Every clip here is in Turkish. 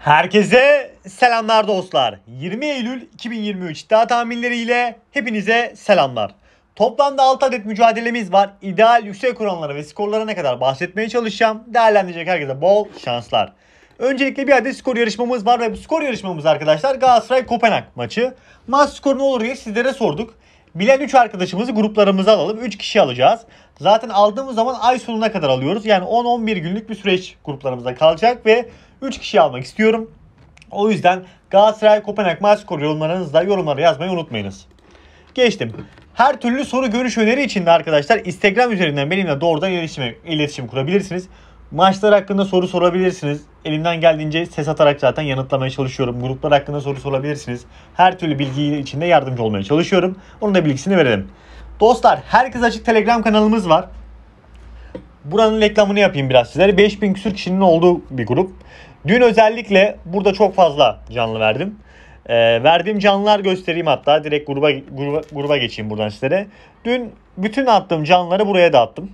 Herkese selamlar dostlar. 20 Eylül 2023 iddia tahminleriyle hepinize selamlar. Toplamda 6 adet mücadelemiz var. İdeal yüksek oranlara ve skorlara ne kadar bahsetmeye çalışacağım. Değerlendirecek herkese bol şanslar. Öncelikle bir adet skor yarışmamız var ve bu skor yarışmamız arkadaşlar Galatasaray Kopenhag maçı. Maç skoru ne olur diye sizlere sorduk. Bilen 3 arkadaşımızı gruplarımıza alalım. 3 kişi alacağız. Zaten aldığımız zaman ay sonuna kadar alıyoruz. Yani 10-11 günlük bir süreç gruplarımızda kalacak ve 3 kişi almak istiyorum. O yüzden Galatasaray Kopenhag maç skoru yorumlarınızda yorumlara yazmayı unutmayınız. Geçtim. Her türlü soru görüş öneri için de arkadaşlar Instagram üzerinden benimle doğrudan iletişim, iletişim kurabilirsiniz. Maçlar hakkında soru sorabilirsiniz. Elimden geldiğince ses atarak zaten yanıtlamaya çalışıyorum. Gruplar hakkında soru sorabilirsiniz. Her türlü bilgi içinde yardımcı olmaya çalışıyorum. Onun da bilgisini verelim. Dostlar herkes açık Telegram kanalımız var. Buranın reklamını yapayım biraz sizlere. 5000 küsür kişinin olduğu bir grup. Dün özellikle burada çok fazla canlı verdim. E, verdiğim canlılar göstereyim hatta. Direkt gruba, gruba, gruba geçeyim buradan sizlere. Dün bütün attığım canlıları buraya dağıttım.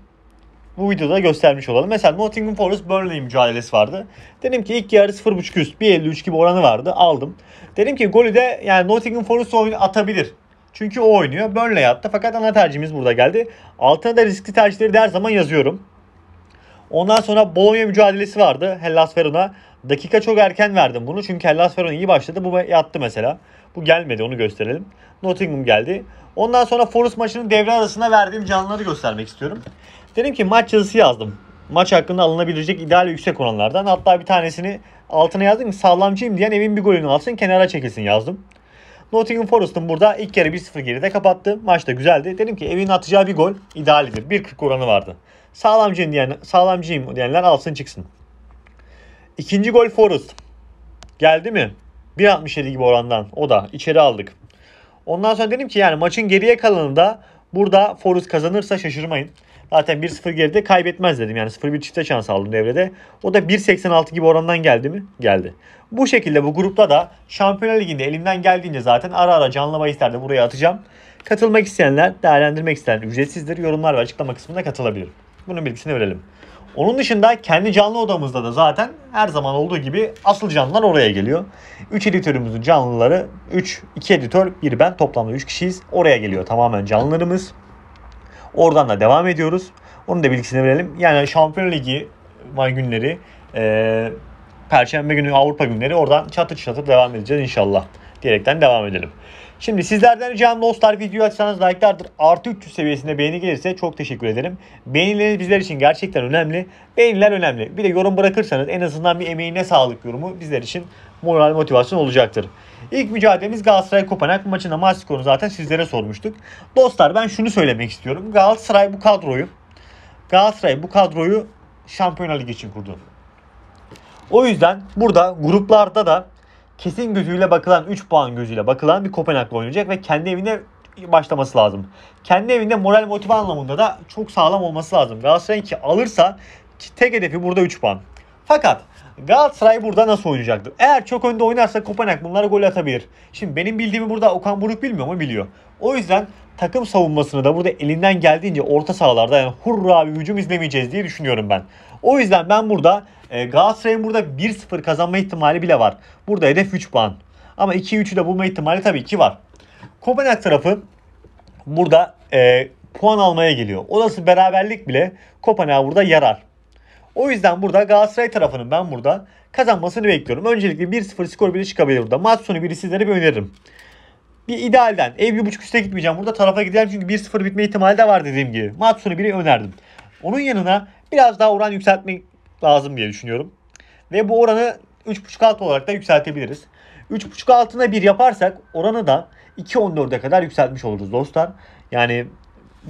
Bu videoda göstermiş olalım. Mesela Nottingham Forest Burnley mücadelesi vardı. Dedim ki ilk yarı 0.5 üst 1.53 gibi oranı vardı. Aldım. Dedim ki golü de yani Nottingham Forest oyunu atabilir. Çünkü o oynuyor. Burnley attı. Fakat ana tercihimiz burada geldi. Altına da riskli tercihleri de her zaman yazıyorum. Ondan sonra Bologna mücadelesi vardı Hellas Verona. Dakika çok erken verdim bunu çünkü Hellas Verona iyi başladı. Bu yattı mesela. Bu gelmedi onu gösterelim. Nottingham geldi. Ondan sonra Forest maçının devre arasında verdiğim canlıları göstermek istiyorum. Dedim ki maç yazısı yazdım. Maç hakkında alınabilecek ideal yüksek oranlardan. Hatta bir tanesini altına yazdım ki sağlamcıyım diyen evin bir golünü alsın kenara çekilsin yazdım. Nottingham Forest'ın burada ilk kere 1-0 geride kapattı. Maç da güzeldi. Dedim ki evin atacağı bir gol idealidir. 40 oranı vardı. Sağlamcıyım diyen, sağlamcıyım diyenler alsın çıksın. İkinci gol Forrest. Geldi mi? 1.67 gibi orandan. O da içeri aldık. Ondan sonra dedim ki yani maçın geriye kalanında burada Forrest kazanırsa şaşırmayın. Zaten 1-0 geride kaybetmez dedim. Yani 0-1 çifte şans aldım devrede. O da 1.86 gibi orandan geldi mi? Geldi. Bu şekilde bu grupta da Şampiyonlar Ligi'nde elimden geldiğince zaten ara ara canlı bahislerde buraya atacağım. Katılmak isteyenler, değerlendirmek isteyenler ücretsizdir. Yorumlar ve açıklama kısmında katılabilir. Bunun bilgisini verelim. Onun dışında kendi canlı odamızda da zaten her zaman olduğu gibi asıl canlılar oraya geliyor. 3 editörümüzün canlıları 3, 2 editör, 1 ben toplamda 3 kişiyiz. Oraya geliyor tamamen canlılarımız. Oradan da devam ediyoruz. Onun da bilgisini verelim. Yani Şampiyon Ligi var günleri, e, Perşembe günü Avrupa günleri oradan çatı çatı devam edeceğiz inşallah diyerekten devam edelim. Şimdi sizlerden ricam dostlar video açsanız like'lardır. Artı 300 seviyesinde beğeni gelirse çok teşekkür ederim. Beğenileriniz bizler için gerçekten önemli. Beğeniler önemli. Bir de yorum bırakırsanız en azından bir emeğine sağlık yorumu bizler için moral motivasyon olacaktır. İlk mücadelemiz Galatasaray Kopenhag maçında maç skorunu zaten sizlere sormuştuk. Dostlar ben şunu söylemek istiyorum. Galatasaray bu kadroyu Galatasaray bu kadroyu Şampiyonlar Ligi için kurdu. O yüzden burada gruplarda da kesin gözüyle bakılan 3 puan gözüyle bakılan bir Kopenhag'la oynayacak ve kendi evinde başlaması lazım. Kendi evinde moral motive anlamında da çok sağlam olması lazım. Galatasaray'ın ki alırsa tek hedefi burada 3 puan. Fakat Galatasaray burada nasıl oynayacaktır? Eğer çok önde oynarsa Kopenhag bunları gol atabilir. Şimdi benim bildiğimi burada Okan Buruk bilmiyor mu? Biliyor. O yüzden takım savunmasını da burada elinden geldiğince orta sahalarda yani hurra bir hücum izlemeyeceğiz diye düşünüyorum ben. O yüzden ben burada e, Galatasaray'ın burada 1-0 kazanma ihtimali bile var. Burada hedef 3 puan. Ama 2-3'ü de bulma ihtimali tabii ki var. Kopenhag tarafı burada e, puan almaya geliyor. Olası beraberlik bile Kopenhag burada yarar. O yüzden burada Galatasaray tarafının ben burada kazanmasını bekliyorum. Öncelikle 1-0 skor bile çıkabilir burada. Maç sonu biri sizlere bir öneririm bir idealden. Ev 1.5 üste gitmeyeceğim. Burada tarafa giderim çünkü 1-0 bitme ihtimali de var dediğim gibi. Maç sonu 1'i önerdim. Onun yanına biraz daha oran yükseltmek lazım diye düşünüyorum. Ve bu oranı 3.5 alt olarak da yükseltebiliriz. 3.5 altına 1 yaparsak oranı da 2.14'e kadar yükseltmiş oluruz dostlar. Yani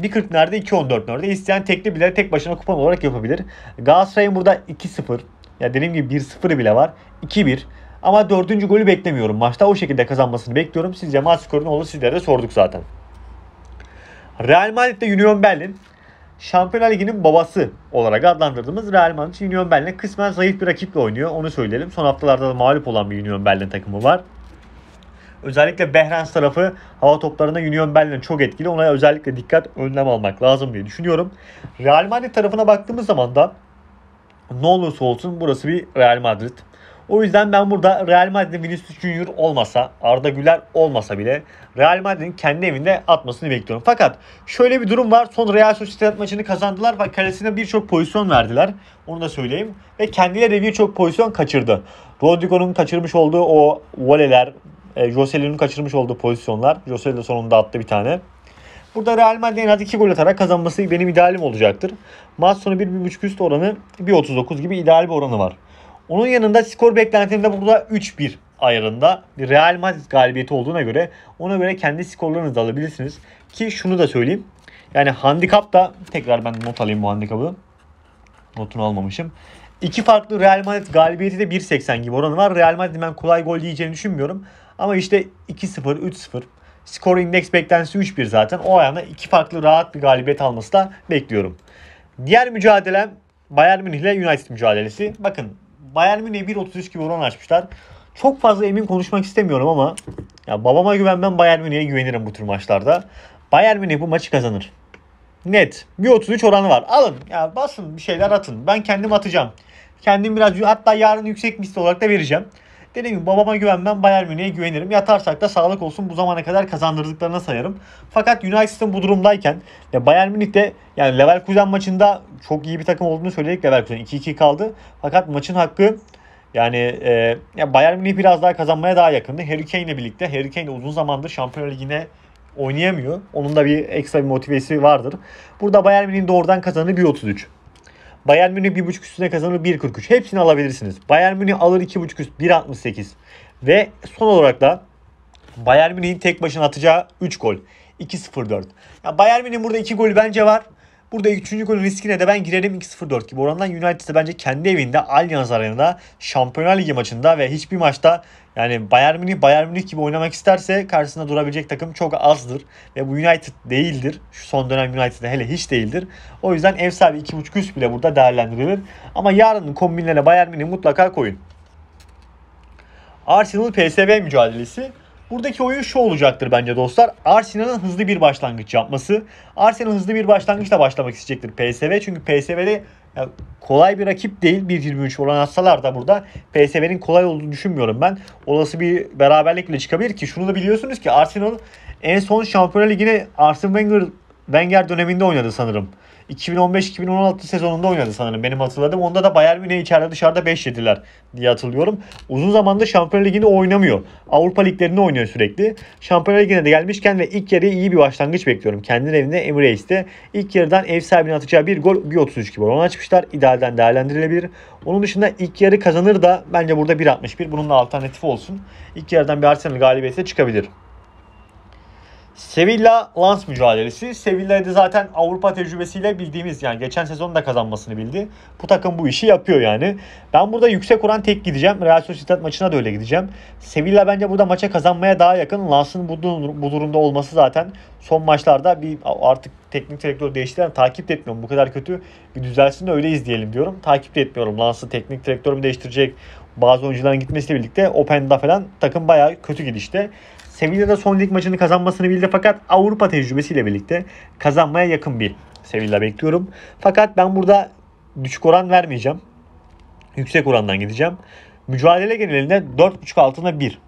1.40 nerede 2.14 nerede isteyen tekli bile tek başına kupon olarak yapabilir. Galatasaray'ın burada 2-0 ya dediğim gibi 1-0 bile var. 2-1 ama dördüncü golü beklemiyorum maçta. O şekilde kazanmasını bekliyorum. Sizce maç skoru ne olur sizlere de sorduk zaten. Real Madrid'de Union Berlin Şampiyonlar Ligi'nin babası olarak adlandırdığımız Real Madrid Union Berlin'e kısmen zayıf bir rakiple oynuyor. Onu söyleyelim. Son haftalarda da mağlup olan bir Union Berlin takımı var. Özellikle Behrens tarafı hava toplarında Union Berlin çok etkili. Ona özellikle dikkat önlem almak lazım diye düşünüyorum. Real Madrid tarafına baktığımız zaman da ne olursa olsun burası bir Real Madrid. O yüzden ben burada Real Madrid'in Vinicius Junior olmasa, Arda Güler olmasa bile Real Madrid'in kendi evinde atmasını bekliyorum. Fakat şöyle bir durum var. Son Real Sociedad maçını kazandılar ve kalesine birçok pozisyon verdiler. Onu da söyleyeyim. Ve kendileri de birçok pozisyon kaçırdı. Rodrigo'nun kaçırmış olduğu o voleler, e, Joselu'nun kaçırmış olduğu pozisyonlar. Joselu de sonunda attı bir tane. Burada Real Madrid'in en az 2 gol atarak kazanması benim idealim olacaktır. Maç sonu 1.5 üst oranı 1.39 gibi ideal bir oranı var. Onun yanında skor beklentimde burada 3-1 ayarında Real Madrid galibiyeti olduğuna göre ona göre kendi skorlarınızı da alabilirsiniz. Ki şunu da söyleyeyim. Yani handikap da tekrar ben not alayım bu handikapı. Notunu almamışım. İki farklı Real Madrid galibiyeti de 1.80 gibi oranı var. Real Madrid ben kolay gol yiyeceğini düşünmüyorum. Ama işte 2-0, 3-0 skor indeks beklentisi 3-1 zaten. O ayağına iki farklı rahat bir galibiyet alması da bekliyorum. Diğer mücadelem Bayern Münih ile United mücadelesi. Bakın Bayern Münih 1.33 gibi oran açmışlar. Çok fazla emin konuşmak istemiyorum ama ya babama güvenmem Bayern Münih'e güvenirim bu tür maçlarda. Bayern Münih bu maçı kazanır. Net. 1.33 oranı var. Alın. Ya basın bir şeyler atın. Ben kendim atacağım. Kendim biraz hatta yarın yüksek misli olarak da vereceğim. Dediğim gibi babama güvenmem, Bayern Münih'e güvenirim. Yatarsak da sağlık olsun bu zamana kadar kazandırdıklarına sayarım. Fakat United'ın bu durumdayken ve Bayern Münih de yani Leverkusen maçında çok iyi bir takım olduğunu söyledik Leverkusen. 2-2 kaldı. Fakat maçın hakkı yani e, ya Bayern Münih biraz daha kazanmaya daha yakındı. Harry Kane ile birlikte. Harry Kane de uzun zamandır Şampiyonlar Ligi'ne oynayamıyor. Onun da bir ekstra bir motivesi vardır. Burada Bayern Münih'in doğrudan kazanı 1.33. Bayern Münih 1.5 üstüne kazanır 1.43. Hepsini alabilirsiniz. Bayern Münih alır 2.5 üst 1.68. Ve son olarak da Bayern Münih'in tek başına atacağı 3 gol. 2-0-4. Ya Bayern Münih burada 2 gol bence var. Burada 3. golün riskine de ben girerim 2-0-4 gibi orandan United'e bence kendi evinde Allianz Arena'da Şampiyonlar Ligi maçında ve hiçbir maçta yani Bayern Münih Bayern Münih gibi oynamak isterse karşısında durabilecek takım çok azdır. Ve bu United değildir. Şu son dönem United'e hele hiç değildir. O yüzden ev sahibi 2.5 üst bile burada değerlendirilir. Ama yarının kombinlere Bayern Münih mutlaka koyun. Arsenal PSV mücadelesi. Buradaki oyun şu olacaktır bence dostlar. Arsenal'ın hızlı bir başlangıç yapması. Arsenal hızlı bir başlangıçla başlamak isteyecektir PSV. Çünkü PSV'de kolay bir rakip değil 1-23 oran atsalar da burada PSV'nin kolay olduğunu düşünmüyorum ben. Olası bir beraberlik çıkabilir ki şunu da biliyorsunuz ki Arsenal en son Şampiyonlar Ligi'ne Arsene Wenger, Wenger döneminde oynadı sanırım. 2015-2016 sezonunda oynadı sanırım benim hatırladığım. Onda da Bayern Münih içeride dışarıda 5 yediler diye hatırlıyorum. Uzun zamandır Şampiyonlar Ligi'ni oynamıyor. Avrupa liglerinde oynuyor sürekli. Şampiyonlar Ligi'ne de gelmişken ve ilk yarıya iyi bir başlangıç bekliyorum. Kendi evinde Emirates'te ilk yarıdan ev sahibine atacağı bir gol 1.33 gibi oran açmışlar. İdealden değerlendirilebilir. Onun dışında ilk yarı kazanır da bence burada 1.61 bunun da alternatif olsun. İlk yarıdan bir Arsenal galibiyeti çıkabilir. Sevilla lans mücadelesi. Sevilla'yı zaten Avrupa tecrübesiyle bildiğimiz yani geçen sezon da kazanmasını bildi. Bu takım bu işi yapıyor yani. Ben burada yüksek oran tek gideceğim. Real Sociedad maçına da öyle gideceğim. Sevilla bence burada maça kazanmaya daha yakın. Lens'in bu, bu durumda olması zaten son maçlarda bir artık teknik direktör değiştiren takip de etmiyorum. Bu kadar kötü bir düzelsin de öyle izleyelim diyorum. Takip de etmiyorum. Lens'i teknik direktör mü değiştirecek? bazı oyuncuların gitmesiyle birlikte Open'da falan takım bayağı kötü gidişte. Sevilla'da son lig maçını kazanmasını bildi fakat Avrupa tecrübesiyle birlikte kazanmaya yakın bir Sevilla bekliyorum. Fakat ben burada düşük oran vermeyeceğim. Yüksek orandan gideceğim. Mücadele genelinde 4.5 altına 1.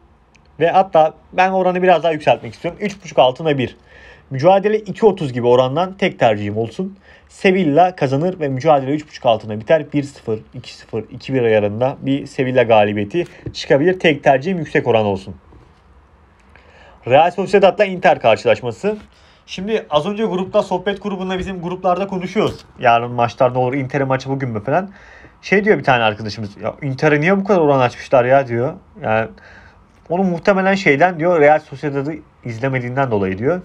Ve hatta ben oranı biraz daha yükseltmek istiyorum. 3.5 altına 1. Mücadele 2.30 gibi orandan tek tercihim olsun. Sevilla kazanır ve mücadele 3.5 altına biter. 1-0, 2-0, 2-1 ayarında bir Sevilla galibiyeti çıkabilir. Tek tercihim yüksek oran olsun. Real Sociedad'la Inter karşılaşması. Şimdi az önce grupta sohbet grubunda bizim gruplarda konuşuyoruz. Yarın maçlar ne olur Inter maçı bugün mü falan. Şey diyor bir tane arkadaşımız. Ya Inter'e niye bu kadar oran açmışlar ya diyor. Yani onu muhtemelen şeyden diyor Real Sociedad'ı izlemediğinden dolayı diyor.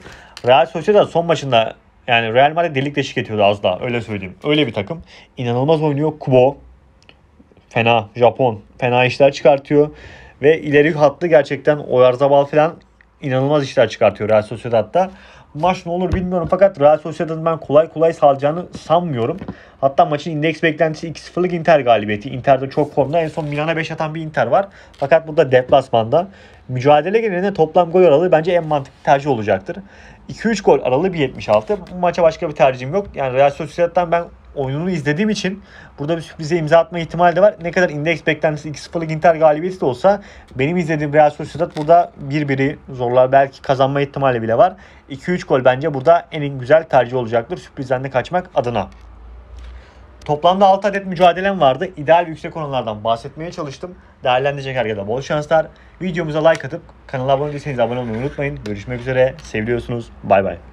Real Sociedad son maçında yani Real Madrid delik deşik ediyordu az daha öyle söyleyeyim. Öyle bir takım. İnanılmaz oynuyor. Kubo fena Japon fena işler çıkartıyor. Ve ileri hattı gerçekten Oyarzabal falan inanılmaz işler çıkartıyor Real Sociedad'da. Maç ne olur bilmiyorum fakat Real Sociedad'ın ben kolay kolay salacağını sanmıyorum. Hatta maçın indeks beklentisi 2-0'lık Inter galibiyeti. Inter'de çok formda. En son Milan'a 5 atan bir Inter var. Fakat burada deplasmanda mücadele genelinde toplam gol aralığı bence en mantıklı tercih olacaktır. 2-3 gol aralığı 76. Bu maça başka bir tercihim yok. Yani Real Sociedad'dan ben oyununu izlediğim için burada bir sürprize imza atma ihtimali de var. Ne kadar indeks beklentisi 2-0'lık Inter galibiyeti de olsa benim izlediğim Real Sociedad burada 1-1'i zorlar. Belki kazanma ihtimali bile var. 2-3 gol bence burada en güzel tercih olacaktır sürprizden de kaçmak adına. Toplamda 6 adet mücadelem vardı. İdeal yüksek oranlardan bahsetmeye çalıştım. Değerlendirecek herkese bol şanslar. Videomuza like atıp kanala abone değilseniz abone olmayı unutmayın. Görüşmek üzere. Seviyorsunuz. Bay bay.